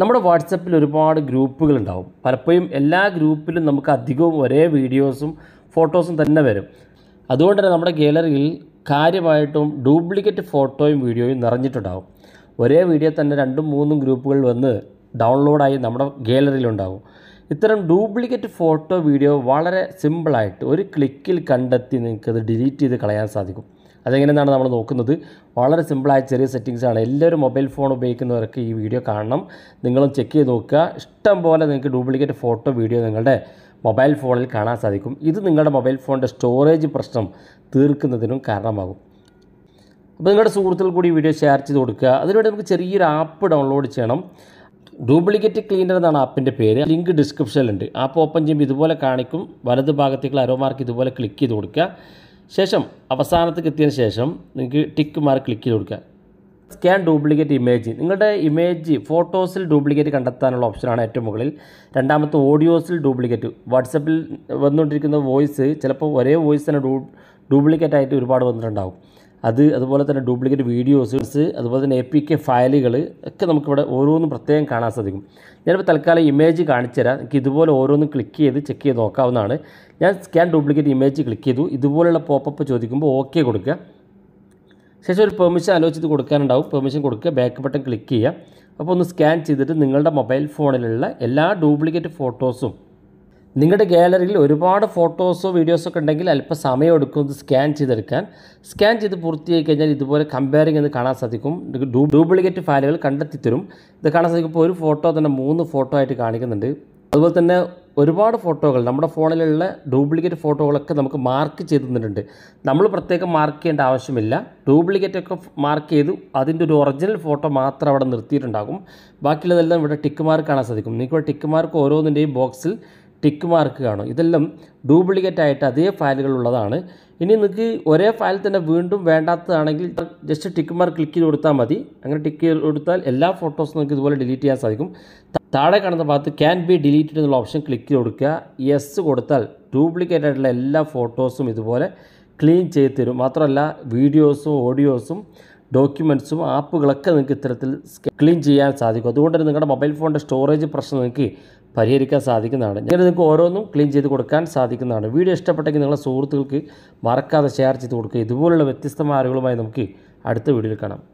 നമ്മുടെ വാട്സപ്പിൽ ഒരുപാട് ഗ്രൂപ്പുകളുണ്ടാവും പലപ്പോഴും എല്ലാ ഗ്രൂപ്പിലും നമുക്ക് അധികവും ഒരേ വീഡിയോസും ഫോട്ടോസും തന്നെ വരും അതുകൊണ്ട് തന്നെ നമ്മുടെ ഗാലറിയിൽ കാര്യമായിട്ടും ഡ്യൂപ്ലിക്കേറ്റ് ഫോട്ടോയും വീഡിയോയും നിറഞ്ഞിട്ടുണ്ടാവും ഒരേ വീഡിയോ തന്നെ രണ്ടും മൂന്നും ഗ്രൂപ്പുകൾ വന്ന് ഡൗൺലോഡായി നമ്മുടെ ഗ്യാലറിയിലുണ്ടാവും ഇത്തരം ഡ്യൂപ്ലിക്കേറ്റ് ഫോട്ടോ വീഡിയോ വളരെ സിമ്പിളായിട്ട് ഒരു ക്ലിക്കിൽ കണ്ടെത്തി നിങ്ങൾക്കത് ഡിലീറ്റ് ചെയ്ത് കളയാൻ സാധിക്കും അതെങ്ങനെയെന്നാണ് നമ്മൾ നോക്കുന്നത് വളരെ സിമ്പിളായ ചെറിയ സെറ്റിങ്സാണ് എല്ലാവരും മൊബൈൽ ഫോൺ ഉപയോഗിക്കുന്നവർക്ക് ഈ വീഡിയോ കാണണം നിങ്ങളും ചെക്ക് ചെയ്ത് നോക്കുക ഇഷ്ടം പോലെ നിങ്ങൾക്ക് ഡ്യൂപ്ലിക്കേറ്റ് ഫോട്ടോ വീഡിയോ നിങ്ങളുടെ മൊബൈൽ ഫോണിൽ കാണാൻ സാധിക്കും ഇത് നിങ്ങളുടെ മൊബൈൽ ഫോണിൻ്റെ സ്റ്റോറേജ് പ്രശ്നം തീർക്കുന്നതിനും കാരണമാകും അപ്പോൾ നിങ്ങളുടെ സുഹൃത്തുക്കൾ കൂടി വീഡിയോ ഷെയർ ചെയ്ത് കൊടുക്കുക അതിനുവേണ്ടി നമുക്ക് ചെറിയൊരു ആപ്പ് ഡൗൺലോഡ് ചെയ്യണം ഡ്യൂപ്ലിക്കേറ്റ് ക്ലീനർ എന്നാണ് ആപ്പിൻ്റെ പേര് ലിങ്ക് ഡിസ്ക്രിപ്ഷനിലുണ്ട് ആപ്പ് ഓപ്പൺ ചെയ്യുമ്പോൾ ഇതുപോലെ കാണിക്കും വലത് ഭാഗത്തേക്കുള്ള അരോമാർക്ക് മാർക്ക് ഇതുപോലെ ക്ലിക്ക് ചെയ്ത് കൊടുക്കുക ശേഷം അവസാനത്തേക്ക് എത്തിയതിന് ശേഷം നിങ്ങൾക്ക് ടിക്ക് മാർക്ക് ക്ലിക്ക് ചെയ്ത് കൊടുക്കുക സ്കാൻ ഡ്യൂപ്ലിക്കേറ്റ് ഇമേജ് നിങ്ങളുടെ ഇമേജ് ഫോട്ടോസിൽ ഡ്യൂപ്ലിക്കേറ്റ് കണ്ടെത്താനുള്ള ഓപ്ഷനാണ് ഏറ്റവും മുകളിൽ രണ്ടാമത്തെ ഓഡിയോസിൽ ഡ്യൂപ്ലിക്കേറ്റ് വാട്സപ്പിൽ വന്നുകൊണ്ടിരിക്കുന്ന വോയിസ് ചിലപ്പോൾ ഒരേ വോയിസ് തന്നെ ഡ്യൂപ്ലിക്കേറ്റ് ആയിട്ട് ഒരുപാട് വന്നിട്ടുണ്ടാകും അത് അതുപോലെ തന്നെ ഡ്യൂപ്ലിക്കേറ്റ് വീഡിയോസ് അതുപോലെ തന്നെ എ പി കെ ഫയലുകൾ ഒക്കെ നമുക്കിവിടെ ഓരോന്നും പ്രത്യേകം കാണാൻ സാധിക്കും ഞാനിപ്പോൾ തൽക്കാലം ഇമേജ് കാണിച്ചുതരാം എനിക്ക് ഇതുപോലെ ഓരോന്നും ക്ലിക്ക് ചെയ്ത് ചെക്ക് ചെയ്ത് നോക്കാവുന്നതാണ് ഞാൻ സ്കാൻ ഡ്യൂപ്ലിക്കേറ്റ് ഇമേജ് ക്ലിക്ക് ചെയ്തു ഇതുപോലെയുള്ള പോപ്പപ്പ് ചോദിക്കുമ്പോൾ ഓക്കെ കൊടുക്കുക ശേഷം ഒരു പെർമിഷൻ ആലോചിച്ച് കൊടുക്കാനുണ്ടാവും പെർമിഷൻ കൊടുക്കുക ബാക്ക് ബട്ടൺ ക്ലിക്ക് ചെയ്യുക അപ്പോൾ ഒന്ന് സ്കാൻ ചെയ്തിട്ട് നിങ്ങളുടെ മൊബൈൽ ഫോണിലുള്ള എല്ലാ ഡ്യൂപ്ലിക്കേറ്റ് ഫോട്ടോസും നിങ്ങളുടെ ഗാലറിയിൽ ഒരുപാട് ഫോട്ടോസോ വീഡിയോസൊക്കെ ഒക്കെ ഉണ്ടെങ്കിൽ അല്പം സമയം എടുക്കും ഇത് സ്കാൻ ചെയ്തെടുക്കാൻ സ്കാൻ ചെയ്ത് പൂർത്തിയായി കഴിഞ്ഞാൽ ഇതുപോലെ കമ്പയറിംഗ് എന്ന് കാണാൻ സാധിക്കും ഡ്യൂപ്ലിക്കേറ്റ് ഫയലുകൾ കണ്ടെത്തി തരും ഇത് കാണാൻ സാധിക്കും ഇപ്പോൾ ഒരു ഫോട്ടോ തന്നെ മൂന്ന് ഫോട്ടോ ആയിട്ട് കാണിക്കുന്നുണ്ട് അതുപോലെ തന്നെ ഒരുപാട് ഫോട്ടോകൾ നമ്മുടെ ഫോണിലുള്ള ഡ്യൂപ്ലിക്കേറ്റ് ഫോട്ടോകളൊക്കെ നമുക്ക് മാർക്ക് ചെയ്ത് തന്നിട്ടുണ്ട് നമ്മൾ പ്രത്യേകം മാർക്ക് ചെയ്യേണ്ട ആവശ്യമില്ല ഡ്യൂപ്ലിക്കേറ്റ് ഒക്കെ മാർക്ക് ചെയ്ത് അതിൻ്റെ ഒരു ഒറിജിനൽ ഫോട്ടോ മാത്രം അവിടെ നിർത്തിയിട്ടുണ്ടാകും ബാക്കിയുള്ളതെല്ലാം ഇവിടെ ടിക്ക് മാർക്ക് കാണാൻ സാധിക്കും നിങ്ങൾക്ക് ടിക്ക് മാർക്ക് ഓരോന്നിൻ്റെയും ബോക്സിൽ ടിക്ക് മാർക്ക് കാണും ഇതെല്ലാം ഡ്യൂപ്ലിക്കേറ്റ് ആയിട്ട് അതേ ഫയലുകൾ ഉള്ളതാണ് ഇനി നിങ്ങൾക്ക് ഒരേ ഫയൽ തന്നെ വീണ്ടും വേണ്ടാത്തതാണെങ്കിൽ ജസ്റ്റ് ടിക്ക് മാർക്ക് ക്ലിക്ക് ചെയ്ത് കൊടുത്താൽ മതി അങ്ങനെ ടിക്ക് ചെയ്ത് കൊടുത്താൽ എല്ലാ ഫോട്ടോസും നിങ്ങൾക്ക് ഇതുപോലെ ഡിലീറ്റ് ചെയ്യാൻ സാധിക്കും താഴെ കാണുന്ന ഭാഗത്ത് ക്യാൻ ബി ഡിലീറ്റഡ് എന്നുള്ള ഓപ്ഷൻ ക്ലിക്ക് ചെയ്ത് കൊടുക്കുക യെസ് കൊടുത്താൽ ഡ്യൂപ്ലിക്കേറ്റ് ആയിട്ടുള്ള എല്ലാ ഫോട്ടോസും ഇതുപോലെ ക്ലീൻ ചെയ്ത് തരും മാത്രമല്ല വീഡിയോസും ഓഡിയോസും ഡോക്യുമെൻറ്റ്സും ആപ്പുകളൊക്കെ നിങ്ങൾക്ക് ഇത്തരത്തിൽ ക്ലീൻ ചെയ്യാൻ സാധിക്കും അതുകൊണ്ട് തന്നെ നിങ്ങളുടെ മൊബൈൽ ഫോണിൻ്റെ സ്റ്റോറേജ് പ്രശ്നം നിങ്ങൾക്ക് പരിഹരിക്കാൻ സാധിക്കുന്നതാണ് ഞാൻ നിങ്ങൾക്ക് ഓരോന്നും ക്ലീൻ ചെയ്ത് കൊടുക്കാൻ സാധിക്കുന്നതാണ് വീഡിയോ ഇഷ്ടപ്പെട്ടെങ്കിൽ നിങ്ങളുടെ സുഹൃത്തുക്കൾക്ക് മറക്കാതെ ഷെയർ ചെയ്ത് കൊടുക്കുക ഇതുപോലുള്ള വ്യത്യസ്തമായ അറിവുകളുമായി നമുക്ക് അടുത്ത വീഡിയോയിൽ കാണാം